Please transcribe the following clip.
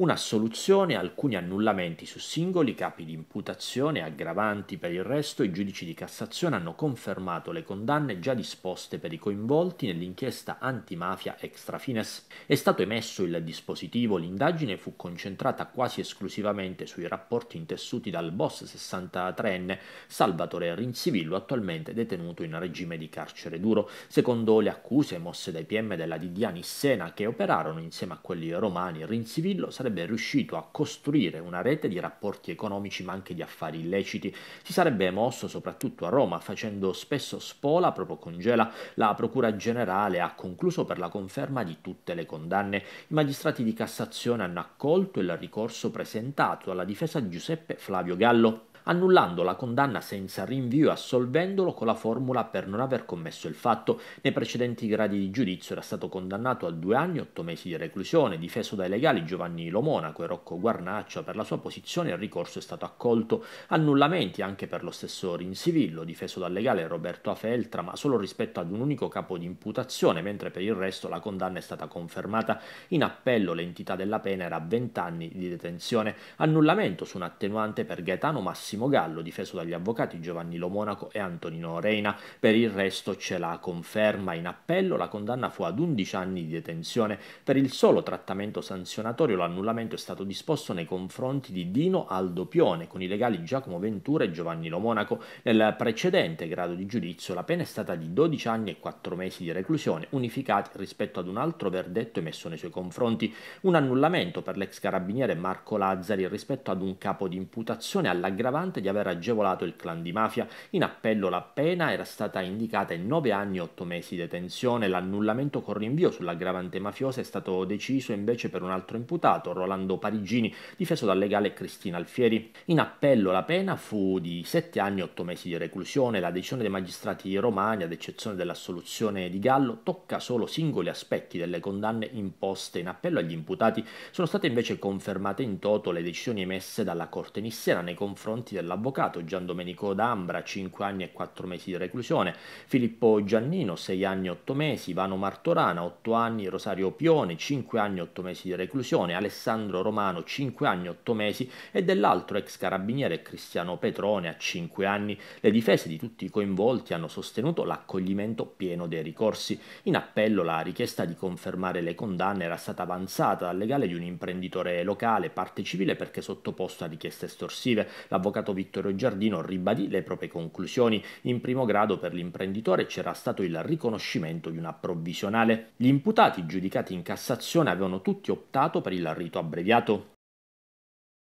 una soluzione alcuni annullamenti su singoli capi di imputazione e aggravanti per il resto i giudici di Cassazione hanno confermato le condanne già disposte per i coinvolti nell'inchiesta antimafia extra fines. È stato emesso il dispositivo, l'indagine fu concentrata quasi esclusivamente sui rapporti intessuti dal boss 63enne Salvatore Rinzivillo attualmente detenuto in regime di carcere duro, secondo le accuse mosse dai PM della DDA Nissena che operarono insieme a quelli romani Rinzivillo sarebbe sarebbe riuscito a costruire una rete di rapporti economici ma anche di affari illeciti. Si sarebbe mosso soprattutto a Roma, facendo spesso spola proprio con Gela. La Procura Generale ha concluso per la conferma di tutte le condanne. I magistrati di Cassazione hanno accolto il ricorso presentato alla difesa di Giuseppe Flavio Gallo annullando la condanna senza rinvio e assolvendolo con la formula per non aver commesso il fatto. Nei precedenti gradi di giudizio era stato condannato a due anni e otto mesi di reclusione, difeso dai legali Giovanni Lomonaco e Rocco Guarnaccia per la sua posizione il ricorso è stato accolto. Annullamenti anche per lo stesso Rinsivillo, difeso dal legale Roberto Afeltra, ma solo rispetto ad un unico capo di imputazione, mentre per il resto la condanna è stata confermata. In appello l'entità della pena era 20 anni di detenzione. Annullamento su un attenuante per Gaetano Massimo Massimo Gallo, difeso dagli avvocati Giovanni Lomonaco e Antonino Reina. Per il resto c'è la conferma in appello. La condanna fu ad 11 anni di detenzione. Per il solo trattamento sanzionatorio l'annullamento è stato disposto nei confronti di Dino Aldo Pione con i legali Giacomo Ventura e Giovanni Lomonaco. Nel precedente grado di giudizio la pena è stata di 12 anni e 4 mesi di reclusione, unificati rispetto ad un altro verdetto emesso nei suoi confronti. Un annullamento per l'ex carabiniere Marco Lazzari rispetto ad un capo di imputazione all'aggravante l'aggravante di aver agevolato il clan di mafia. In appello la pena era stata indicata in 9 anni e 8 mesi di detenzione, l'annullamento con rinvio sull'aggravante mafiosa è stato deciso invece per un altro imputato, Rolando Parigini, difeso dal legale Cristina Alfieri. In appello la pena fu di 7 anni e 8 mesi di reclusione, la decisione dei magistrati romani, ad eccezione dell'assoluzione di Gallo, tocca solo singoli aspetti delle condanne imposte in appello agli imputati. Sono state invece confermate in toto le decisioni emesse dalla Corte Nissiana nei confronti confronti dell'avvocato Giandomenico D'Ambra, 5 anni e 4 mesi di reclusione, Filippo Giannino, 6 anni e 8 mesi, Vano Martorana, 8 anni, Rosario Pione, 5 anni e 8 mesi di reclusione, Alessandro Romano, 5 anni e 8 mesi e dell'altro ex carabiniere Cristiano Petrone, a 5 anni. Le difese di tutti i coinvolti hanno sostenuto l'accoglimento pieno dei ricorsi. In appello la richiesta di confermare le condanne era stata avanzata dal legale di un imprenditore locale, parte civile perché sottoposto a richieste estorsive. L'avvocato l'avvocato Vittorio Giardino ribadì le proprie conclusioni. In primo grado per l'imprenditore c'era stato il riconoscimento di una provvisionale. Gli imputati giudicati in Cassazione avevano tutti optato per il rito abbreviato.